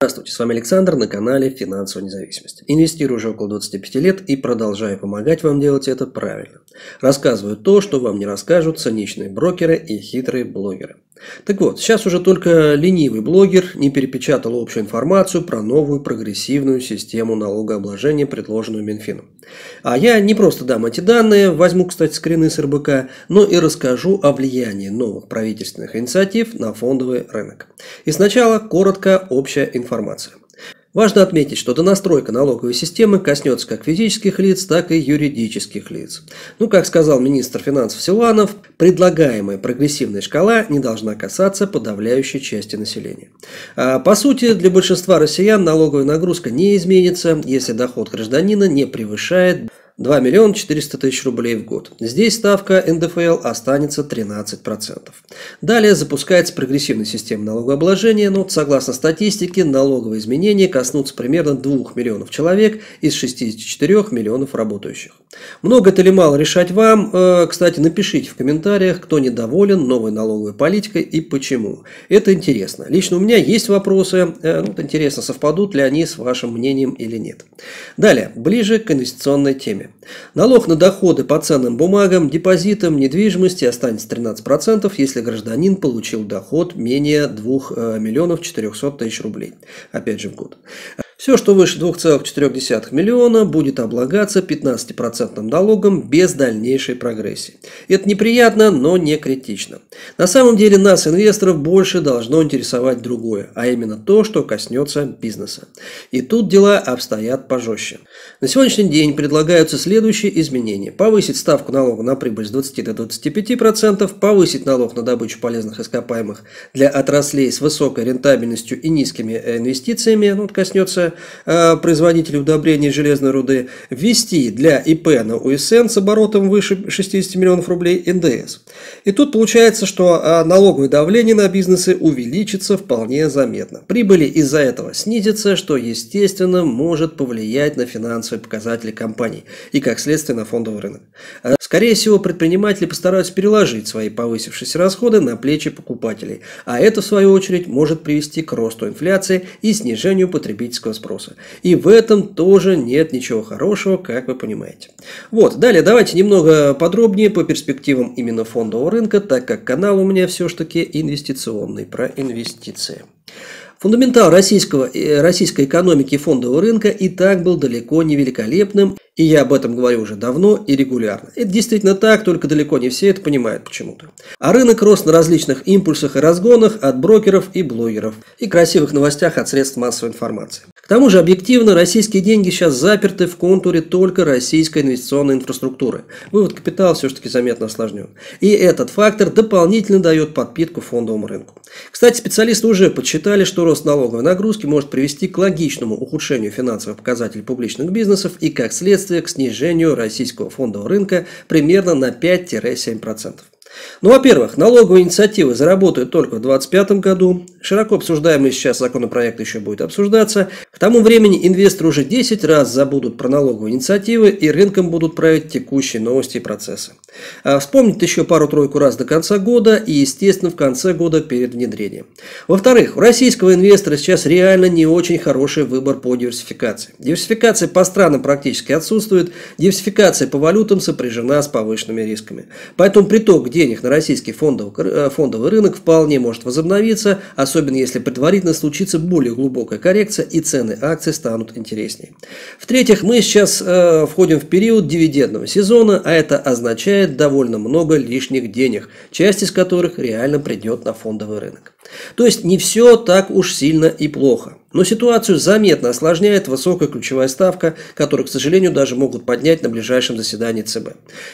Здравствуйте, с вами Александр на канале «Финансовая независимость». Инвестирую уже около 25 лет и продолжаю помогать вам делать это правильно. Рассказываю то, что вам не расскажут циничные брокеры и хитрые блогеры. Так вот, сейчас уже только ленивый блогер не перепечатал общую информацию про новую прогрессивную систему налогообложения, предложенную Минфином. А я не просто дам эти данные, возьму, кстати, скрины с РБК, но и расскажу о влиянии новых правительственных инициатив на фондовый рынок. И сначала коротко общая информация – Важно отметить, что донастройка налоговой системы коснется как физических лиц, так и юридических лиц. Ну, как сказал министр финансов Силанов, предлагаемая прогрессивная шкала не должна касаться подавляющей части населения. А, по сути, для большинства россиян налоговая нагрузка не изменится, если доход гражданина не превышает 2 миллиона 400 тысяч рублей в год. Здесь ставка НДФЛ останется 13%. Далее запускается прогрессивная система налогообложения, но согласно статистике налоговые изменения коснутся примерно 2 миллионов человек из 64 миллионов работающих. Много это или мало решать вам. Э, кстати, напишите в комментариях, кто недоволен новой налоговой политикой и почему. Это интересно. Лично у меня есть вопросы. Э, ну, интересно, совпадут ли они с вашим мнением или нет. Далее, ближе к инвестиционной теме. Налог на доходы по ценным бумагам, депозитам, недвижимости останется 13%, если гражданин получил доход менее 2 э, миллионов 400 тысяч рублей. Опять же в год. Все, что выше 2,4 миллиона, будет облагаться 15% налогом без дальнейшей прогрессии. Это неприятно, но не критично. На самом деле нас, инвесторов, больше должно интересовать другое, а именно то, что коснется бизнеса. И тут дела обстоят пожестче. На сегодняшний день предлагаются следующие изменения. Повысить ставку налога на прибыль с 20 до 25%, повысить налог на добычу полезных ископаемых для отраслей с высокой рентабельностью и низкими э, инвестициями, ну, коснется Э, обязался удобрений железной руды ввести для ИП на УСН с оборотом выше 60 миллионов рублей НДС. И тут получается, что э, налоговое давление на бизнесы увеличится вполне заметно. Прибыли из-за этого снизятся, что, естественно, может повлиять на финансовые показатели компаний и, как следствие, на фондовый рынок. Э, скорее всего, предприниматели постараются переложить свои повысившиеся расходы на плечи покупателей, а это, в свою очередь, может привести к росту инфляции и снижению потребительского спроса. И в этом тоже нет ничего хорошего, как вы понимаете. Вот, далее давайте немного подробнее по перспективам именно фондового рынка, так как канал у меня все-таки инвестиционный, про инвестиции. Фундаментал российского, э, российской экономики фондового рынка и так был далеко не великолепным и я об этом говорю уже давно и регулярно. Это действительно так, только далеко не все это понимают почему-то. А рынок рос на различных импульсах и разгонах от брокеров и блогеров, и красивых новостях от средств массовой информации. К тому же, объективно, российские деньги сейчас заперты в контуре только российской инвестиционной инфраструктуры. Вывод капитала все-таки заметно осложнен. И этот фактор дополнительно дает подпитку фондовому рынку. Кстати, специалисты уже подсчитали, что рост налоговой нагрузки может привести к логичному ухудшению финансовых показателей публичных бизнесов и, как следствие, последствия к снижению российского фондового рынка примерно на 5-7%. Ну, во-первых, налоговые инициативы заработают только в 2025 году, Широко обсуждаемый сейчас законопроект еще будет обсуждаться. К тому времени инвесторы уже 10 раз забудут про налоговые инициативы и рынком будут править текущие новости и процессы. А еще пару-тройку раз до конца года и, естественно, в конце года перед внедрением. Во-вторых, у российского инвестора сейчас реально не очень хороший выбор по диверсификации. Диверсификация по странам практически отсутствует, диверсификация по валютам сопряжена с повышенными рисками. Поэтому приток денег на российский фондовый, э, фондовый рынок вполне может возобновиться, а особенно если предварительно случится более глубокая коррекция и цены акций станут интереснее. В-третьих, мы сейчас э, входим в период дивидендного сезона, а это означает довольно много лишних денег, часть из которых реально придет на фондовый рынок. То есть не все так уж сильно и плохо. Но ситуацию заметно осложняет высокая ключевая ставка, которую, к сожалению, даже могут поднять на ближайшем заседании ЦБ.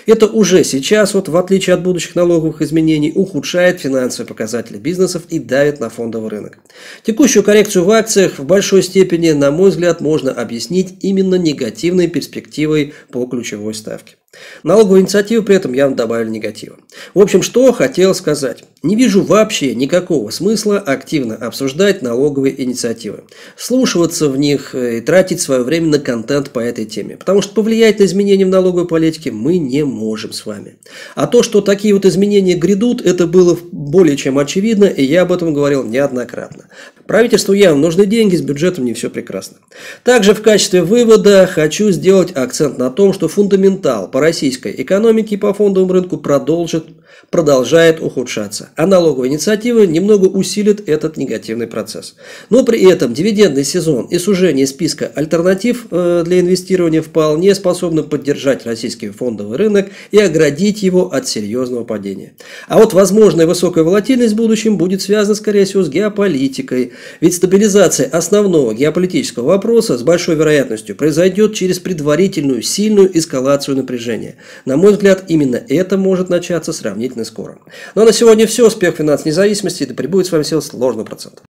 Это уже сейчас, вот в отличие от будущих налоговых изменений, ухудшает финансовые показатели бизнесов и давит на фондовый рынок. Текущую коррекцию в акциях в большой степени, на мой взгляд, можно объяснить именно негативной перспективой по ключевой ставке. Налоговые инициативы при этом явно добавили негатива. В общем, что хотел сказать. Не вижу вообще никакого смысла активно обсуждать налоговые инициативы, слушаться в них э, и тратить свое время на контент по этой теме, потому что повлиять на изменения в налоговой политике мы не можем с вами. А то, что такие вот изменения грядут, это было более чем очевидно, и я об этом говорил неоднократно. Правительству явно нужны деньги, с бюджетом не все прекрасно. Также в качестве вывода хочу сделать акцент на том, что фундаментал по российской экономике и по фондовому рынку продолжит продолжает ухудшаться, а налоговые инициативы немного усилит этот негативный процесс. Но при этом дивидендный сезон и сужение списка альтернатив э, для инвестирования вполне способны поддержать российский фондовый рынок и оградить его от серьезного падения. А вот возможная высокая волатильность в будущем будет связана, скорее всего, с геополитикой. Ведь стабилизация основного геополитического вопроса с большой вероятностью произойдет через предварительную сильную эскалацию напряжения. На мой взгляд, именно это может начаться сравнительно скоро. Ну а на сегодня все. Успех финансовой независимости. Да пребудет с вами сил сложного процента.